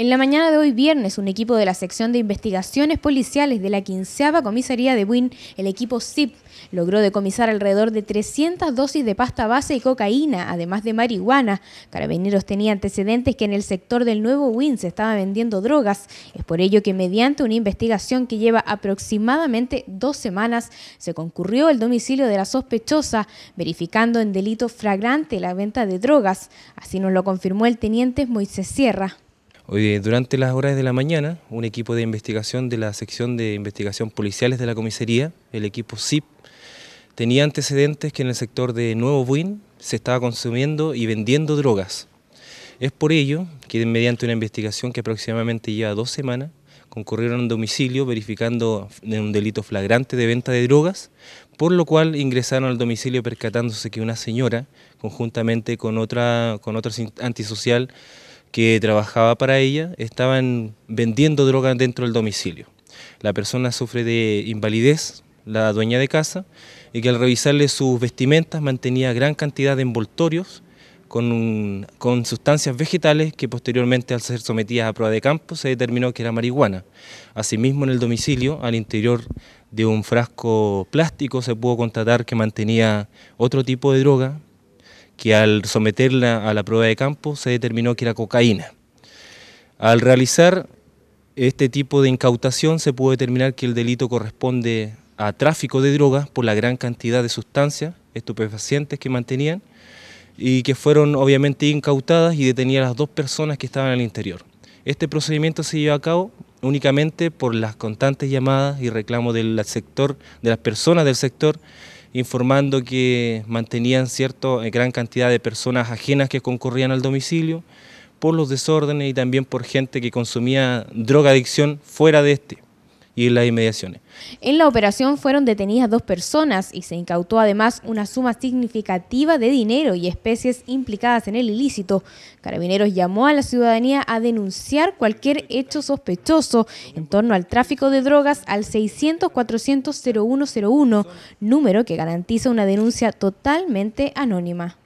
En la mañana de hoy viernes, un equipo de la sección de investigaciones policiales de la quinceava Comisaría de Buin, el equipo SIP, logró decomisar alrededor de 300 dosis de pasta base y cocaína, además de marihuana. Carabineros tenía antecedentes que en el sector del nuevo Buin se estaba vendiendo drogas. Es por ello que mediante una investigación que lleva aproximadamente dos semanas, se concurrió al domicilio de la sospechosa, verificando en delito flagrante la venta de drogas. Así nos lo confirmó el teniente Moisés Sierra durante las horas de la mañana, un equipo de investigación de la sección de investigación policiales de la comisaría, el equipo SIP, tenía antecedentes que en el sector de Nuevo Buin se estaba consumiendo y vendiendo drogas. Es por ello que mediante una investigación que aproximadamente lleva dos semanas, concurrieron a un domicilio verificando un delito flagrante de venta de drogas, por lo cual ingresaron al domicilio percatándose que una señora, conjuntamente con otra, con otra antisocial, que trabajaba para ella estaban vendiendo drogas dentro del domicilio. La persona sufre de invalidez, la dueña de casa, y que al revisarle sus vestimentas mantenía gran cantidad de envoltorios con, sustancias vegetales que posteriormente al ser sometidas a prueba de campo se determinó que era marihuana. Asimismo en el domicilio, al interior de un frasco plástico, se pudo constatar que mantenía otro tipo de droga que al someterla a la prueba de campo se determinó que era cocaína. Al realizar este tipo de incautación se pudo determinar que el delito corresponde a tráfico de drogas por la gran cantidad de sustancias estupefacientes que mantenían y que fueron obviamente incautadas y detenidas las dos personas que estaban al interior. Este procedimiento se llevó a cabo únicamente por las constantes llamadas y reclamos del sector, de las personas del sector informando que mantenían cierta eh, gran cantidad de personas ajenas que concurrían al domicilio por los desórdenes y también por gente que consumía drogadicción fuera de este y las inmediaciones. En la operación fueron detenidas dos personas y se incautó además una suma significativa de dinero y especies implicadas en el ilícito. Carabineros llamó a la ciudadanía a denunciar cualquier hecho sospechoso en torno al tráfico de drogas al 600-400-0101, número que garantiza una denuncia totalmente anónima.